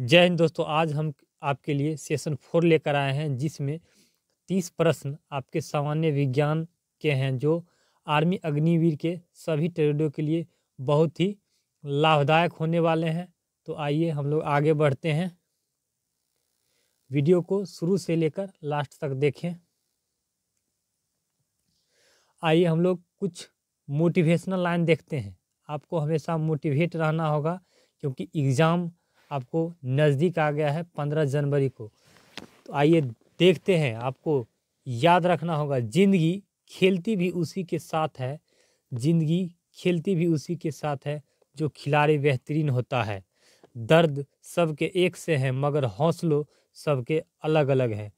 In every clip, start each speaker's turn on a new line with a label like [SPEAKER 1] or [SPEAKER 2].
[SPEAKER 1] जय हिंद दोस्तों आज हम आपके लिए सेशन फोर लेकर आए हैं जिसमें तीस प्रश्न आपके सामान्य विज्ञान के हैं जो आर्मी अग्निवीर के सभी ट्रेडों के लिए बहुत ही लाभदायक होने वाले हैं तो आइए हम लोग आगे बढ़ते हैं वीडियो को शुरू से लेकर लास्ट तक देखें आइए हम लोग कुछ मोटिवेशनल लाइन देखते हैं आपको हमेशा मोटिवेट रहना होगा क्योंकि एग्ज़ाम आपको नज़दीक आ गया है पंद्रह जनवरी को तो आइए देखते हैं आपको याद रखना होगा ज़िंदगी खेलती भी उसी के साथ है ज़िंदगी खेलती भी उसी के साथ है जो खिलाड़ी बेहतरीन होता है दर्द सबके एक से हैं मगर हौसलों सबके अलग अलग है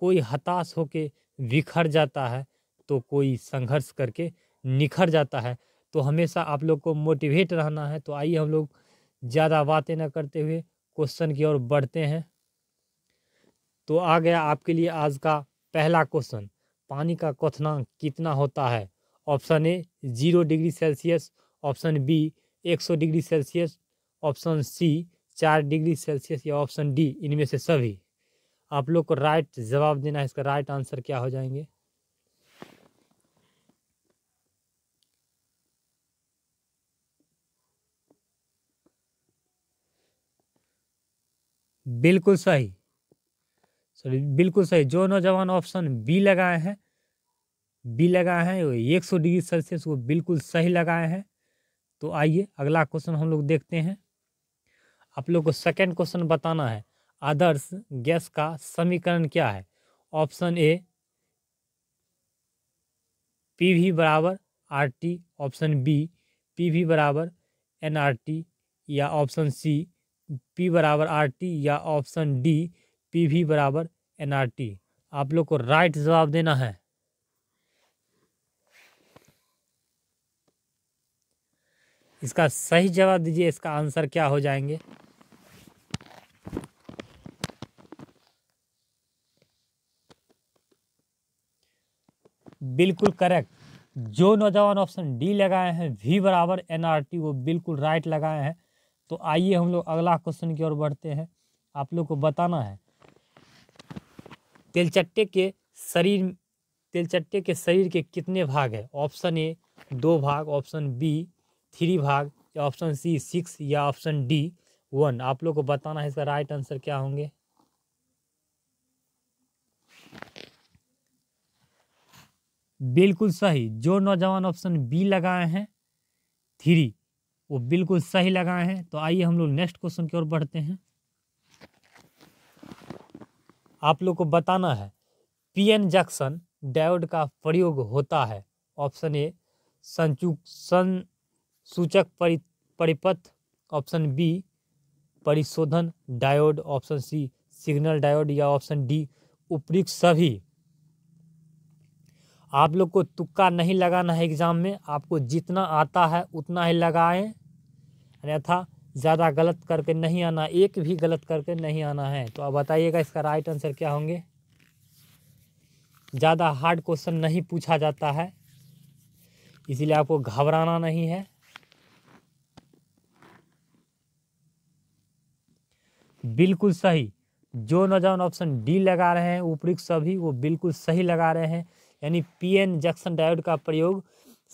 [SPEAKER 1] कोई हताश होके बिखर जाता है तो कोई संघर्ष करके निखर जाता है तो हमेशा आप लोग को मोटिवेट रहना है तो आइए हम लोग ज़्यादा बातें ना करते हुए क्वेश्चन की ओर बढ़ते हैं तो आ गया आपके लिए आज का पहला क्वेश्चन पानी का क्वथनांक कितना होता है option A zero degree Celsius option B एक सौ डिग्री सेल्सियस ऑप्शन सी चार डिग्री सेल्सियस या ऑप्शन डी इनमें से सभी आप लोग को राइट जवाब देना है इसका राइट आंसर क्या हो जाएंगे बिल्कुल सही सॉरी बिल्कुल सही जो नौजवान ऑप्शन बी लगाए हैं बी लगाए हैं एक सौ डिग्री सेल्सियस वो बिल्कुल सही लगाए हैं तो आइए अगला क्वेश्चन हम लोग देखते हैं आप लोग को सेकेंड क्वेश्चन बताना है आदर्श गैस का समीकरण क्या है ऑप्शन ए पी वी बराबर R T option B P V बराबर एन आर टी या ऑप्शन सी पी बराबर आर टी या ऑप्शन डी पी भी बराबर एन आर टी आप लोग को राइट जवाब देना है इसका सही जवाब दीजिए इसका आंसर क्या हो जाएंगे बिल्कुल करेक्ट जो नौजवान ऑप्शन डी लगाए हैं वी बराबर एनआरटी वो बिल्कुल राइट लगाए हैं तो आइए हम लोग अगला क्वेश्चन की ओर बढ़ते हैं आप लोग को बताना है तेलचट्टे के शरीर तेलचट्टे के शरीर के कितने भाग है ऑप्शन ए दो भाग ऑप्शन बी थ्री भाग या ऑप्शन सी सिक्स या ऑप्शन डी वन आप लोग को बताना है इसका राइट आंसर क्या होंगे बिल्कुल सही जो नौजवान ऑप्शन बी लगाए हैं थ्री वो बिल्कुल सही लगाए हैं तो आइए हम लोग नेक्स्ट क्वेश्चन की ओर बढ़ते हैं आप लोग को बताना है पीएन जंक्शन डायोड का प्रयोग होता है ऑप्शन ए संचुक सन सूचक परि परिपथ ऑप्शन बी परिशोधन diode option C signal diode या ऑप्शन डी उपयुक्त सभी आप लोग को तुक्का नहीं लगाना है एग्ज़ाम में आपको जितना आता है उतना ही लगाएं अन्यथा ज़्यादा गलत करके नहीं आना एक भी गलत करके नहीं आना है तो अब बताइएगा इसका राइट आंसर क्या होंगे ज़्यादा हार्ड क्वेश्चन नहीं पूछा जाता है इसीलिए आपको घबराना नहीं है बिल्कुल सही जो नौजवान ऑप्शन डी लगा रहे हैं ऊपरी सभी वो बिल्कुल सही लगा रहे हैं यानी पीएन जंक्शन डायोड का प्रयोग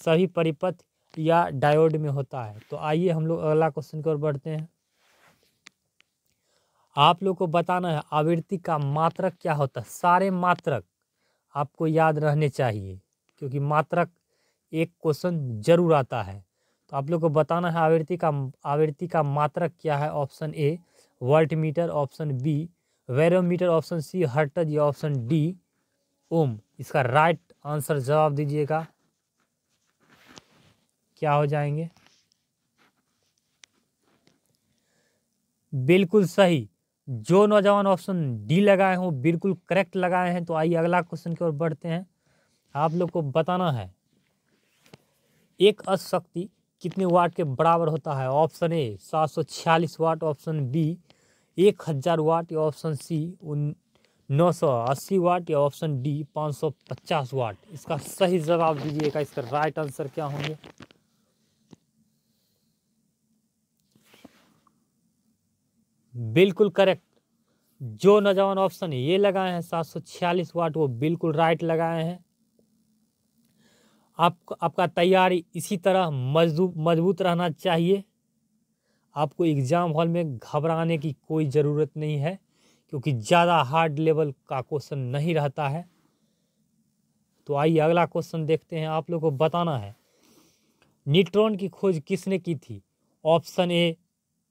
[SPEAKER 1] सभी परिपथ या डायोड में होता है तो आइए हम लोग अगला क्वेश्चन की ओर बढ़ते हैं आप लोग को बताना है आवृत्ति का मात्रक क्या होता है सारे मात्रक आपको याद रहने चाहिए क्योंकि मात्रक एक क्वेश्चन जरूर आता है तो आप लोग को बताना है आवृत्ति का आवृत्ति का मात्रक क्या है option A voltmeter option B barometer option C hertz या ऑप्शन डी ओम इसका राइट आंसर जवाब दीजिएगा क्या हो जाएंगे बिल्कुल सही जो नौजवान ऑप्शन डी लगाए हों बिल्कुल करेक्ट लगाए हैं तो आइए अगला क्वेश्चन की ओर बढ़ते हैं आप लोग को बताना है एक अशक्ति कितने वाट के बराबर होता है ऑप्शन ए सात सौ छियालीस वाट ऑप्शन बी एक हज़ार वाट या ऑप्शन सी नौ सौ अस्सी वाट या ऑप्शन डी पाँच सौ पचास वाट इसका सही जवाब दीजिएगा इसका राइट आंसर क्या होंगे बिल्कुल करेक्ट जो नौजवान ऑप्शन ये लगाए हैं सात सौ छियालीस वाट वो बिल्कुल राइट लगाए हैं आप आपका तैयारी इसी तरह मजबूत मजबूत रहना चाहिए आपको एग्ज़ाम हॉल में घबराने की कोई ज़रूरत नहीं है क्योंकि ज़्यादा हार्ड लेवल का क्वेश्चन नहीं रहता है तो आइए अगला क्वेश्चन देखते हैं आप लोग को बताना है न्यूट्रॉन की खोज किसने की थी option A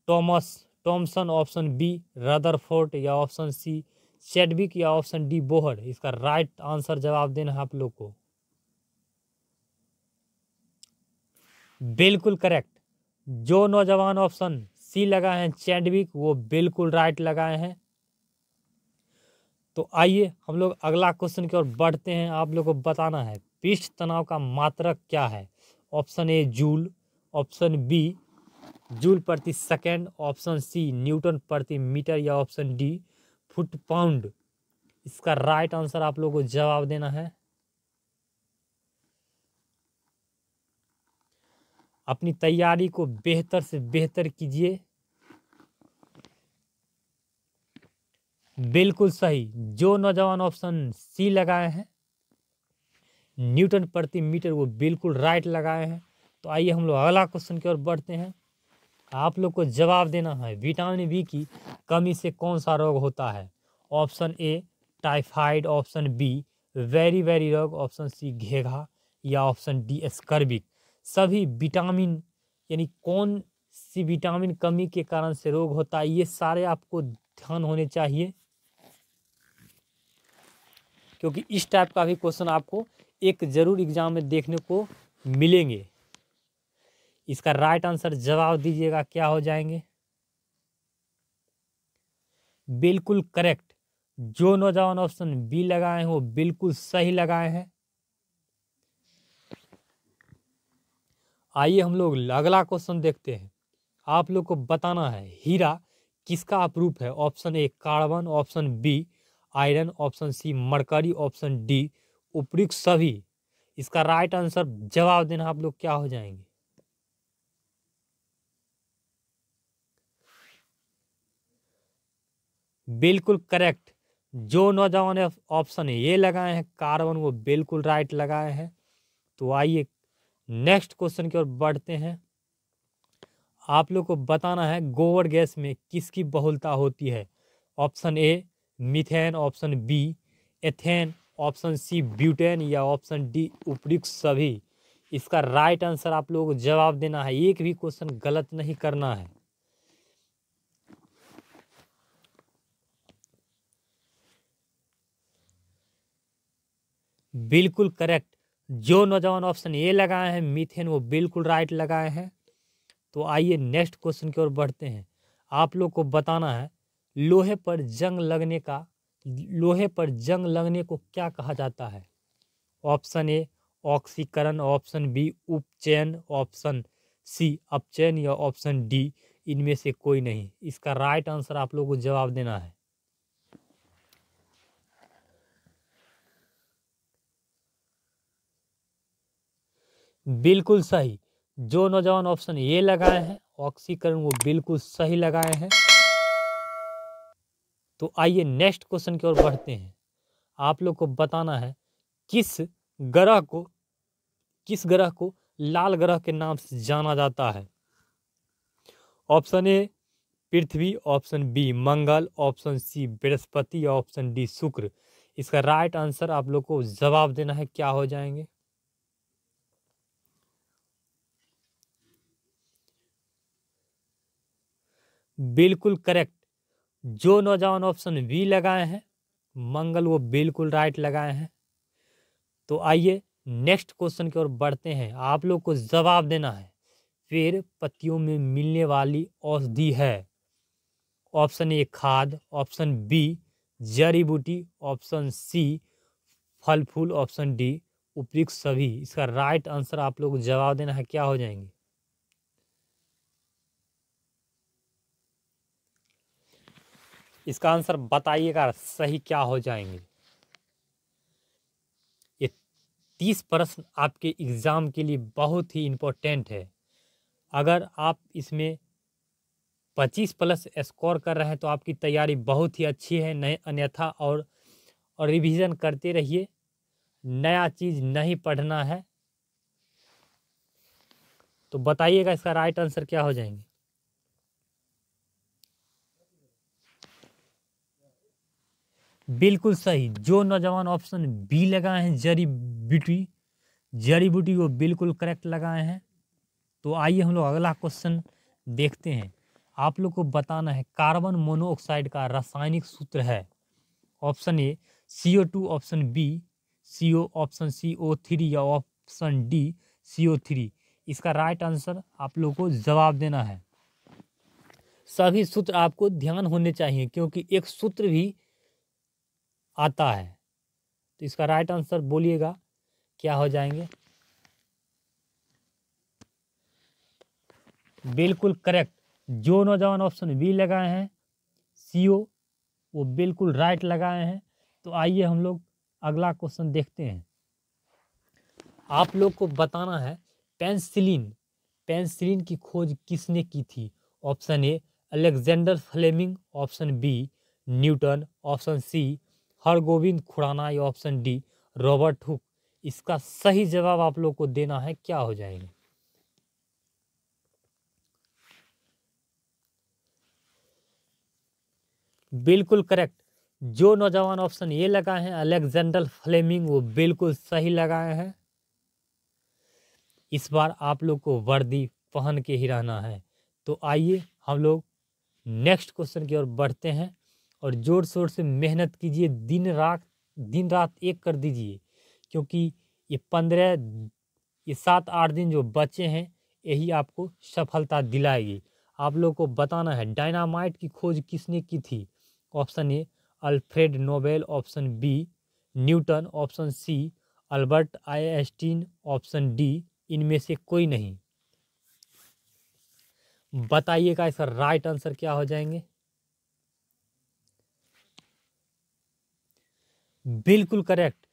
[SPEAKER 1] Thomas Thomson option B Rutherford या ऑप्शन सी चैडविक या ऑप्शन डी बोहर इसका राइट आंसर जवाब देना है आप लोग को बिल्कुल करेक्ट जो नौजवान ऑप्शन सी लगाए हैं चैडविक वो बिल्कुल राइट लगाए हैं तो आइए हम लोग अगला क्वेश्चन की ओर बढ़ते हैं आप लोग को बताना है पृष्ठ तनाव का मात्रक क्या है option A joule option B joule प्रति सेकेंड ऑप्शन सी न्यूटन प्रति मीटर या ऑप्शन डी फुट पाउंड इसका राइट आंसर आप लोगों को जवाब देना है अपनी तैयारी को बेहतर से बेहतर कीजिए बिल्कुल सही जो नौजवान ऑप्शन सी लगाए हैं न्यूटन प्रति मीटर वो बिल्कुल राइट लगाए हैं तो आइए हम लोग अगला क्वेश्चन की ओर बढ़ते हैं आप लोग को जवाब देना है विटामिन बी की कमी से कौन सा रोग होता है option A typhoid option B वेरी वेरी रोग ऑप्शन सी घेघा या ऑप्शन डी स्कर्बिक सभी विटामिन यानी कौन सी विटामिन कमी के कारण से रोग होता है ये सारे आपको ध्यान होने चाहिए क्योंकि इस टाइप का भी क्वेश्चन आपको एक ज़रूर एग्ज़ाम में देखने को मिलेंगे इसका राइट आंसर जवाब दीजिएगा क्या हो जाएंगे बिल्कुल करेक्ट जो नौजवान ऑप्शन बी लगाए हैं वो बिल्कुल सही लगाए हैं आइए हम लोग अगला क्वेश्चन देखते हैं आप लोग को बताना है हीरा किसका अपरूप है option A carbon option B iron option C mercury option D उपयुक्त सभी इसका राइट आंसर जवाब देना आप लोग क्या हो जाएंगे बिल्कुल करेक्ट जो नौजवान ऑप्शन ये लगाए हैं कार्बन वो बिल्कुल राइट लगाए हैं तो आइए नेक्स्ट क्वेश्चन की ओर बढ़ते हैं आप लोग को बताना है गोबर गैस में किसकी बहुलता होती है option A methane option B ethane option C butane या ऑप्शन डी उपयुक्त सभी इसका राइट आंसर आप लोगों को जवाब देना है एक भी क्वेश्चन गलत नहीं करना है बिल्कुल करेक्ट जो नौजवान ऑप्शन ए लगाए हैं मीथेन वो बिल्कुल राइट लगाए हैं तो आइए नेक्स्ट क्वेश्चन की ओर बढ़ते हैं आप लोग को बताना है लोहे पर जंग लगने का लोहे पर जंग लगने को क्या कहा जाता है ऑप्शन ए ऑक्सीकरण ऑप्शन बी उपचयन ऑप्शन सी अपचयन या ऑप्शन डी इनमें से कोई नहीं इसका राइट आंसर आप लोगों को जवाब देना है बिल्कुल सही जो नौजवान ऑप्शन ए लगाए हैं ऑक्सीकरण वो बिल्कुल सही लगाए हैं तो आइए नेक्स्ट क्वेश्चन की ओर बढ़ते हैं आप लोग को बताना है किस ग्रह को किस ग्रह को लाल ग्रह के नाम से जाना जाता है ऑप्शन ए पृथ्वी ऑप्शन बी मंगल ऑप्शन सी बृहस्पति ऑप्शन डी शुक्र इसका राइट आंसर आप लोग को जवाब देना है क्या हो जाएंगे बिल्कुल करेक्ट जो नौजवान ऑप्शन बी लगाए हैं मंगल वो बिल्कुल राइट लगाए हैं तो आइए नेक्स्ट क्वेश्चन की ओर बढ़ते हैं आप लोग को जवाब देना है पेड़ पत्तियों में मिलने वाली औषधि है ऑप्शन ए खाद ऑप्शन बी जड़ी बूटी ऑप्शन सी फल फूल ऑप्शन डी उपयुक्त सभी इसका राइट आंसर आप लोग जवाब देना है क्या हो जाएंगे इसका आंसर बताइएगा सही क्या हो जाएंगे ये तीस प्रश्न आपके एग्ज़ाम के लिए बहुत ही इम्पोर्टेंट है अगर आप इसमें पच्चीस प्लस स्कोर कर रहे हैं तो आपकी तैयारी बहुत ही अच्छी है नए अन्यथा और और रिवीजन करते रहिए नया चीज़ नहीं पढ़ना है तो बताइएगा इसका राइट आंसर क्या हो जाएंगे बिल्कुल सही जो नौजवान ऑप्शन बी लगाए हैं जड़ी बूटी जड़ी बूटी वो बिल्कुल करेक्ट लगाए हैं तो आइए हम लोग अगला क्वेश्चन देखते हैं आप लोग को बताना है कार्बन मोनोऑक्साइड का रासायनिक सूत्र है option A C O two option B C O option C O three या option D C O three इसका राइट आंसर आप लोग को जवाब देना है सभी सूत्र आपको ध्यान होने चाहिए क्योंकि एक सूत्र भी आता है तो इसका राइट आंसर बोलिएगा क्या हो जाएंगे बिल्कुल करेक्ट जो नौजवान ऑप्शन बी लगाए हैं सी ओ वो बिल्कुल राइट लगाए हैं तो आइए हम लोग अगला क्वेश्चन देखते हैं आप लोग को बताना है पेंसिलिन पेंसिलिन की खोज किसने की थी option A Alexander Fleming option B Newton option C Hargobind Khorana या ऑप्शन डी रॉबर्ट हुक इसका सही जवाब आप लोग को देना है क्या हो जाएंगे बिल्कुल करेक्ट जो नौजवान ऑप्शन ये लगाए हैं अलेक्जेंडर फ्लेमिंग वो बिल्कुल सही लगाए हैं इस बार आप लोग को वर्दी पहन के ही रहना है तो आइए हम लोग नेक्स्ट क्वेश्चन की ओर बढ़ते हैं और ज़ोर शोर से मेहनत कीजिए दिन रात दिन रात एक कर दीजिए क्योंकि ये पंद्रह ये सात आठ दिन जो बचे हैं यही आपको सफलता दिलाएगी आप लोग को बताना है डायनामाइट की खोज किसने की थी option A Alfred Nobel option B Newton option C Albert Einstein option D इनमें से कोई नहीं बताइएगा इसका राइट आंसर क्या हो जाएंगे बिल्कुल करेक्ट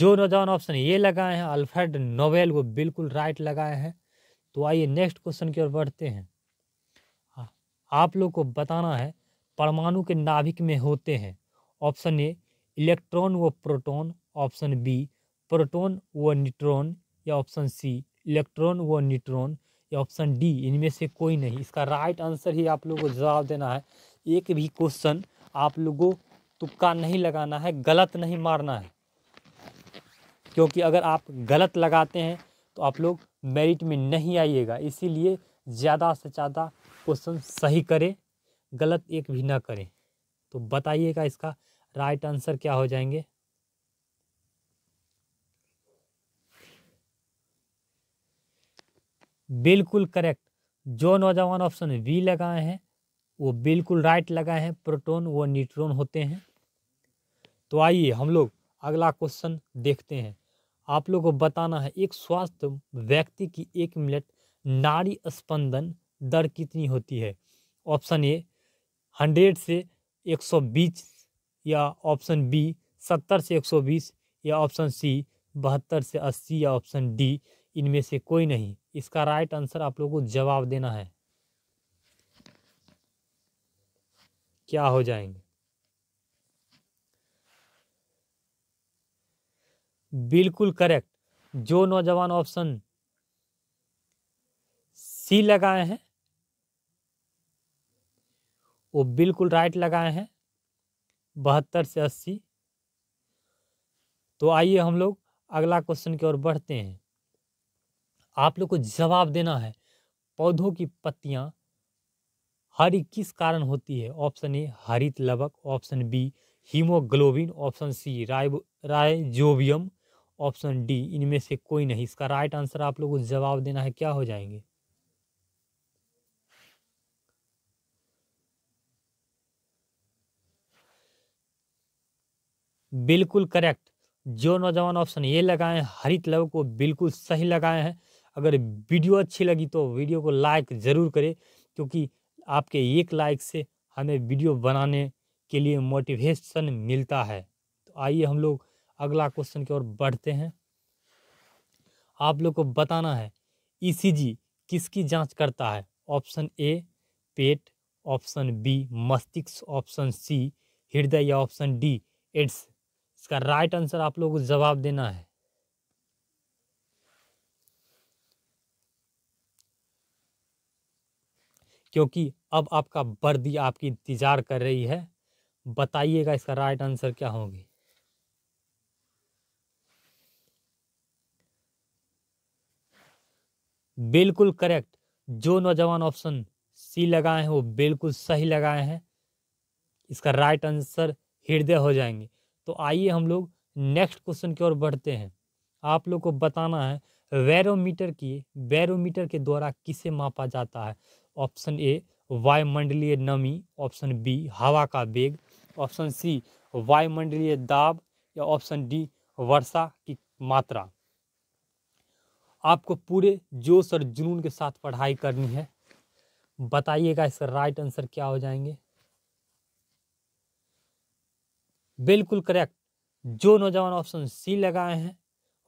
[SPEAKER 1] जो नौजवान ऑप्शन ये लगाए हैं अल्फ्रेड नोवेल वो बिल्कुल राइट लगाए हैं तो आइए नेक्स्ट क्वेश्चन की ओर बढ़ते हैं आप लोग को बताना है परमाणु के नाभिक में होते हैं ऑप्शन ए इलेक्ट्रॉन व प्रोटॉन ऑप्शन बी प्रोटॉन व न्यूट्रॉन या ऑप्शन सी इलेक्ट्रॉन व न्यूट्रॉन या ऑप्शन डी इनमें से कोई नहीं इसका राइट आंसर ही आप लोगों को जवाब देना है एक भी क्वेश्चन आप लोगों तुक्का नहीं लगाना है गलत नहीं मारना है क्योंकि अगर आप गलत लगाते हैं तो आप लोग मेरिट में नहीं आइएगा इसीलिए ज़्यादा से ज़्यादा क्वेश्चन सही करें गलत एक भी ना करें तो बताइएगा इसका राइट आंसर क्या हो जाएंगे बिल्कुल करेक्ट जो नौजवान ऑप्शन वी लगाए हैं वो बिल्कुल राइट लगाए हैं प्रोटॉन व न्यूट्रॉन होते हैं तो आइए हम लोग अगला क्वेश्चन देखते हैं आप लोग को बताना है एक स्वास्थ्य व्यक्ति की एक मिनट नारी स्पंदन दर कितनी होती है ऑप्शन ए हंड्रेड से एक सौ बीस या ऑप्शन बी सत्तर से एक सौ बीस या ऑप्शन सी बहत्तर से अस्सी या ऑप्शन डी इनमें से कोई नहीं इसका राइट आंसर आप लोगों को जवाब देना है क्या हो जाएंगे बिल्कुल करेक्ट जो नौजवान ऑप्शन सी लगाए हैं वो बिल्कुल राइट लगाए हैं बहत्तर से अस्सी तो आइए हम लोग अगला क्वेश्चन की ओर बढ़ते हैं आप लोग को जवाब देना है पौधों की पत्तियां हरी किस कारण होती है ऑप्शन ए हरित लवक option B haemoglobin option C ribo rhizobium option D इनमें से कोई नहीं इसका राइट आंसर आप लोगों को जवाब देना है क्या हो जाएंगे बिल्कुल करेक्ट जो नौजवान ऑप्शन ये लगाए हरित लव को बिल्कुल सही लगाए हैं अगर वीडियो अच्छी लगी तो वीडियो को लाइक ज़रूर करें क्योंकि आपके एक लाइक से हमें वीडियो बनाने के लिए मोटिवेशन मिलता है तो आइए हम लोग अगला क्वेश्चन की ओर बढ़ते हैं आप लोग को बताना है ईसीजी e किसकी जांच करता है ऑप्शन ए पेट ऑप्शन बी मस्तिष्क ऑप्शन सी हृदय या ऑप्शन डी एड्स इसका राइट आंसर आप लोगों को जवाब देना है क्योंकि अब आपका वर्दी आपकी इंतज़ार कर रही है बताइएगा इसका राइट आंसर क्या होगी बिल्कुल करेक्ट जो नौजवान ऑप्शन सी लगाए हैं वो बिल्कुल सही लगाए हैं इसका राइट आंसर हृदय हो जाएंगे तो आइए हम लोग नेक्स्ट क्वेश्चन की ओर बढ़ते हैं आप लोग को बताना है वेरोमीटर की वेरोमीटर के द्वारा किसे मापा जाता है ऑप्शन ए वायुमंडलीय नमी ऑप्शन बी हवा का वेग ऑप्शन सी वायुमंडलीय दाब या ऑप्शन डी वर्षा की मात्रा आपको पूरे जोश और जुनून के साथ पढ़ाई करनी है बताइएगा इसका राइट आंसर क्या हो जाएंगे बिल्कुल करेक्ट जो नौजवान ऑप्शन सी लगाए हैं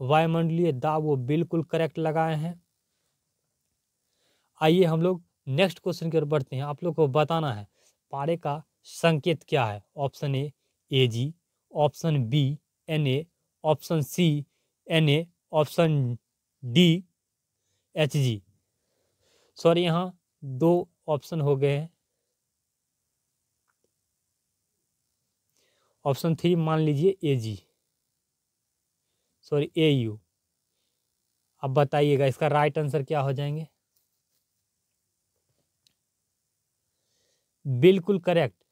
[SPEAKER 1] वायुमंडलीय दाब वो बिल्कुल करेक्ट लगाए हैं आइए हम लोग नेक्स्ट क्वेश्चन की ओर बढ़ते हैं आप लोग को बताना है पारे का संकेत क्या है option A A G option B N A option C N A option D H G sorry यहाँ दो ऑप्शन हो गए हैं ऑप्शन थ्री मान लीजिए ए जी सॉरी ए यू अब बताइएगा इसका राइट आंसर क्या हो जाएंगे बिल्कुल करेक्ट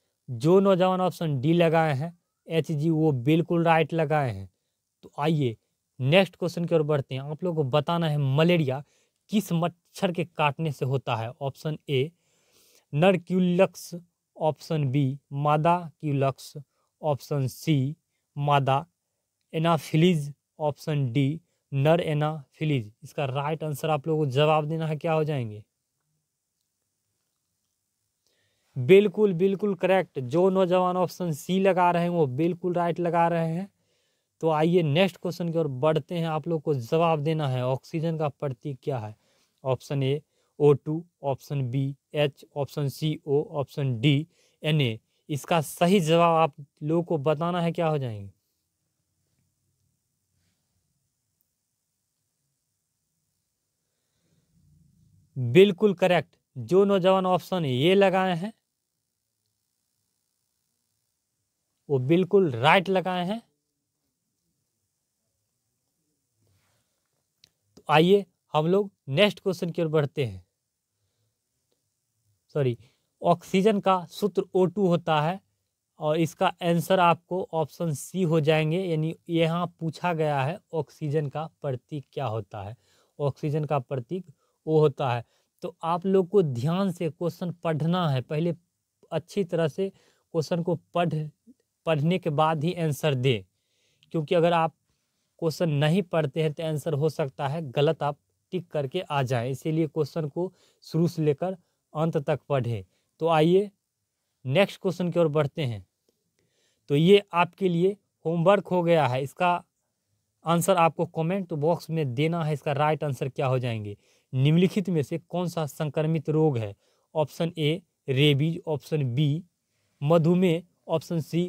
[SPEAKER 1] जो नौजवान ऑप्शन डी लगाए हैं एच जी वो बिल्कुल राइट लगाए हैं तो आइए नेक्स्ट क्वेश्चन की ओर बढ़ते हैं आप लोग को बताना है मलेरिया किस मच्छर के काटने से होता है ऑप्शन ए नरक्यूलक्स ऑप्शन बी मादा क्यूलक्स ऑप्शन सी मादा एनाफिलीज ऑप्शन डी नर एनाफिलीज इसका राइट आंसर आप लोगों को जवाब देना है क्या हो जाएंगे बिल्कुल बिल्कुल करेक्ट जो नौजवान ऑप्शन सी लगा रहे हैं वो बिल्कुल राइट लगा रहे हैं तो आइए नेक्स्ट क्वेश्चन की ओर बढ़ते हैं आप लोग को जवाब देना है ऑक्सीजन का प्रतीक क्या है option A O two option B H option C O option D N A इसका सही जवाब आप लोगों को बताना है क्या हो जाएंगे बिल्कुल करेक्ट जो नौजवान ऑप्शन ये लगाए हैं वो बिल्कुल राइट लगाए हैं तो आइए हम लोग नेक्स्ट क्वेश्चन की ओर बढ़ते हैं सॉरी ऑक्सीजन का सूत्र ओ टू होता है और इसका आंसर आपको ऑप्शन सी हो जाएंगे यानी यहाँ पूछा गया है ऑक्सीजन का प्रतीक क्या होता है ऑक्सीजन का प्रतीक ओ होता है तो आप लोग को ध्यान से क्वेश्चन पढ़ना है पहले अच्छी तरह से क्वेश्चन को पढ़ पढ़ने के बाद ही आंसर दें क्योंकि अगर आप क्वेश्चन नहीं पढ़ते हैं तो आंसर हो सकता है गलत आप टिक करके आ जाए इसीलिए क्वेश्चन को शुरू से लेकर अंत तक पढ़ें तो आइए नेक्स्ट क्वेश्चन की ओर बढ़ते हैं तो ये आपके लिए होमवर्क हो गया है इसका आंसर आपको कमेंट बॉक्स में देना है इसका राइट आंसर क्या हो जाएंगे निम्नलिखित में से कौन सा संक्रमित रोग है option A rabies option B मधुमेह ऑप्शन सी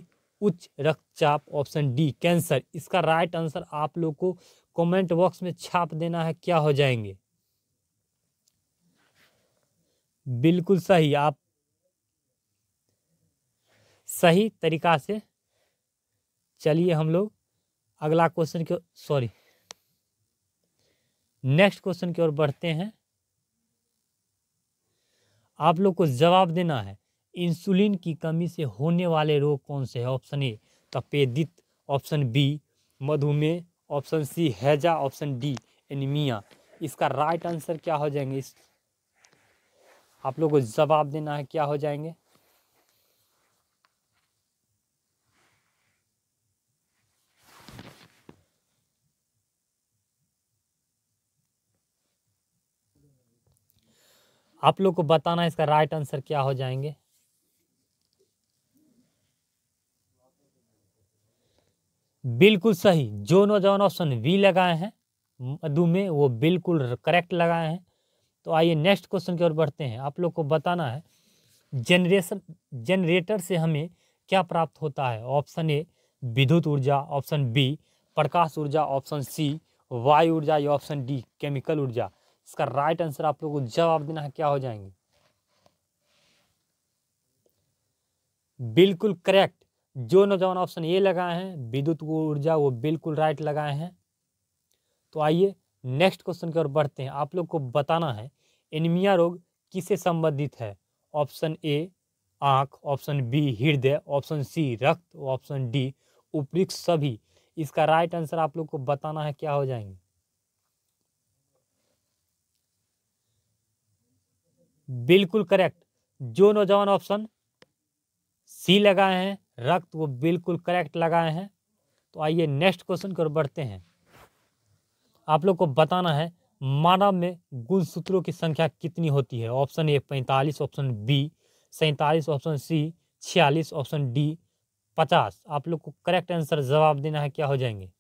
[SPEAKER 1] उच्च रक्तचाप ऑप्शन डी कैंसर इसका राइट आंसर आप लोग को कमेंट बॉक्स में छाप देना है क्या हो जाएंगे बिल्कुल सही आप सही तरीका से चलिए हम लोग अगला क्वेश्चन की सॉरी नेक्स्ट क्वेश्चन की ओर बढ़ते हैं आप लोग को जवाब देना है इंसुलिन की कमी से होने वाले रोग कौन से हैं ऑप्शन ए तपेदित ऑप्शन बी मधुमेह ऑप्शन सी हैजा ऑप्शन डी एनीमिया इसका राइट आंसर क्या हो जाएंगे इस आप लोगों को जवाब देना है क्या हो जाएंगे आप लोग को बताना इसका राइट आंसर क्या हो जाएंगे बिल्कुल सही जो नौजवान ऑप्शन बी लगाए हैं मधु में वो बिल्कुल करेक्ट लगाए हैं तो आइए नेक्स्ट क्वेश्चन की ओर बढ़ते हैं आप लोग को बताना है जनरेशन जनरेटर से हमें क्या प्राप्त होता है ऑप्शन ए विद्युत ऊर्जा ऑप्शन बी प्रकाश ऊर्जा ऑप्शन सी वायु ऊर्जा या ऑप्शन डी केमिकल ऊर्जा इसका राइट आंसर आप लोगों को जवाब देना है क्या हो जाएंगे बिल्कुल करेक्ट जो नौजवान ऑप्शन ए लगाए हैं विद्युत ऊर्जा वो बिल्कुल राइट लगाए हैं तो आइए नेक्स्ट क्वेश्चन की ओर बढ़ते हैं आप लोग को बताना है एनीमिया रोग किसे संबंधित है ऑप्शन ए आँख ऑप्शन बी हृदय ऑप्शन सी रक्त ऑप्शन डी उपयुक्त सभी इसका राइट आंसर आप लोग को बताना है क्या हो जाएंगे बिल्कुल करेक्ट जो नौजवान ऑप्शन सी लगाए हैं रक्त वो बिल्कुल करेक्ट लगाए हैं तो आइए नेक्स्ट क्वेश्चन की ओर बढ़ते हैं आप लोग को बताना है मानव में गुणसूत्रों की संख्या कितनी होती है ऑप्शन ए पैंतालीस ऑप्शन बी सैंतालीस ऑप्शन सी छियालीस ऑप्शन डी पचास आप लोग को करेक्ट आंसर जवाब देना है क्या हो जाएंगे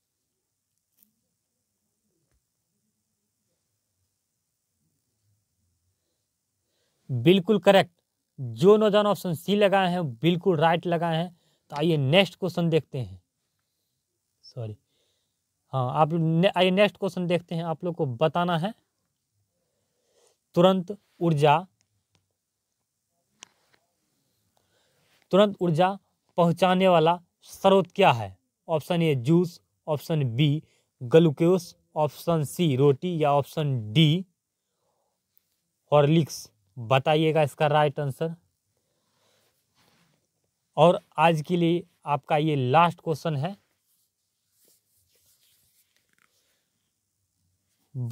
[SPEAKER 1] बिल्कुल करेक्ट जो नौजवान ऑप्शन सी लगाए हैं बिल्कुल राइट लगाए हैं तो आइए नेक्स्ट क्वेश्चन देखते हैं सॉरी हाँ आप ने, आइए नेक्स्ट क्वेश्चन देखते हैं आप लोग को बताना है तुरंत ऊर्जा तुरंत ऊर्जा पहुंचाने वाला स्रोत क्या है option A juice option B glucose option C रोटी या ऑप्शन डी हॉर्लिक्स बताइएगा इसका राइट आंसर और आज के लिए आपका ये लास्ट क्वेश्चन है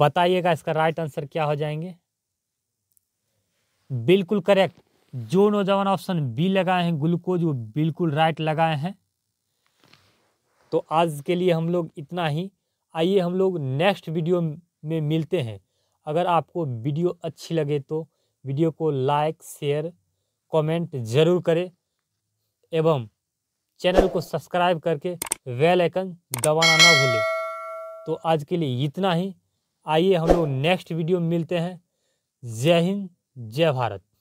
[SPEAKER 1] बताइएगा इसका राइट आंसर क्या हो जाएंगे बिल्कुल करेक्ट जो नौजवान ऑप्शन बी लगाए हैं ग्लूकोज वो बिल्कुल राइट लगाए हैं तो आज के लिए हम लोग इतना ही आइए हम लोग नेक्स्ट वीडियो में मिलते हैं अगर आपको वीडियो अच्छी लगे तो वीडियो को लाइक शेयर कमेंट ज़रूर करें एवं चैनल को सब्सक्राइब करके वेल आइकन दबाना ना भूलें तो आज के लिए इतना ही आइए हम लोग नेक्स्ट वीडियो में मिलते हैं जय हिंद जय भारत